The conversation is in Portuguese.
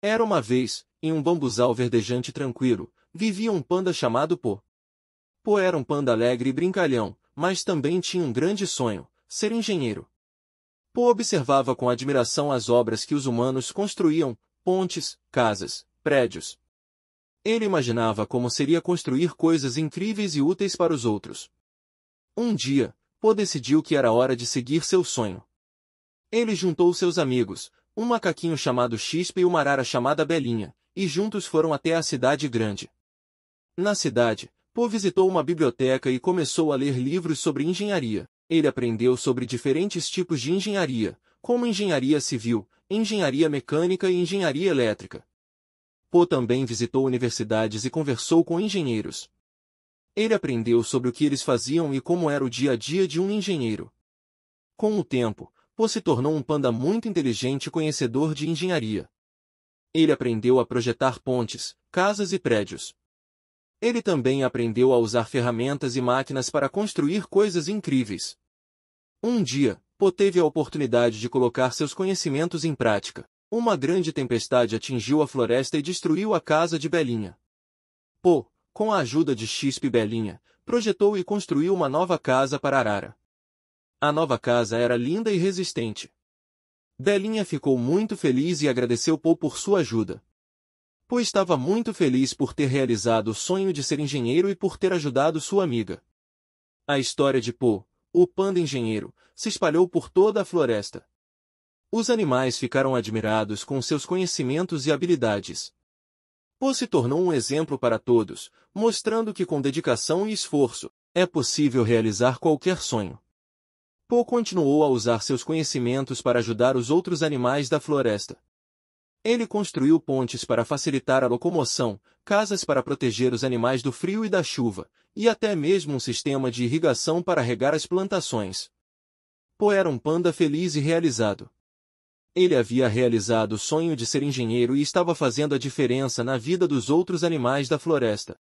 Era uma vez, em um bambuzal verdejante tranquilo, vivia um panda chamado Po. Po era um panda alegre e brincalhão, mas também tinha um grande sonho, ser engenheiro. Po observava com admiração as obras que os humanos construíam, pontes, casas, prédios. Ele imaginava como seria construir coisas incríveis e úteis para os outros. Um dia, Po decidiu que era hora de seguir seu sonho. Ele juntou seus amigos, um macaquinho chamado Chispa e uma arara chamada Belinha, e juntos foram até a cidade grande. Na cidade, Po visitou uma biblioteca e começou a ler livros sobre engenharia. Ele aprendeu sobre diferentes tipos de engenharia, como engenharia civil, engenharia mecânica e engenharia elétrica. Po também visitou universidades e conversou com engenheiros. Ele aprendeu sobre o que eles faziam e como era o dia a dia de um engenheiro. Com o tempo, Po se tornou um panda muito inteligente e conhecedor de engenharia. Ele aprendeu a projetar pontes, casas e prédios. Ele também aprendeu a usar ferramentas e máquinas para construir coisas incríveis. Um dia, Po teve a oportunidade de colocar seus conhecimentos em prática. Uma grande tempestade atingiu a floresta e destruiu a casa de Belinha. Po, com a ajuda de Xisp Belinha, projetou e construiu uma nova casa para Arara. A nova casa era linda e resistente. Delinha ficou muito feliz e agradeceu Paul por sua ajuda. Pois estava muito feliz por ter realizado o sonho de ser engenheiro e por ter ajudado sua amiga. A história de Paul, o panda engenheiro, se espalhou por toda a floresta. Os animais ficaram admirados com seus conhecimentos e habilidades. Po se tornou um exemplo para todos, mostrando que com dedicação e esforço, é possível realizar qualquer sonho. Poe continuou a usar seus conhecimentos para ajudar os outros animais da floresta. Ele construiu pontes para facilitar a locomoção, casas para proteger os animais do frio e da chuva, e até mesmo um sistema de irrigação para regar as plantações. Poe era um panda feliz e realizado. Ele havia realizado o sonho de ser engenheiro e estava fazendo a diferença na vida dos outros animais da floresta.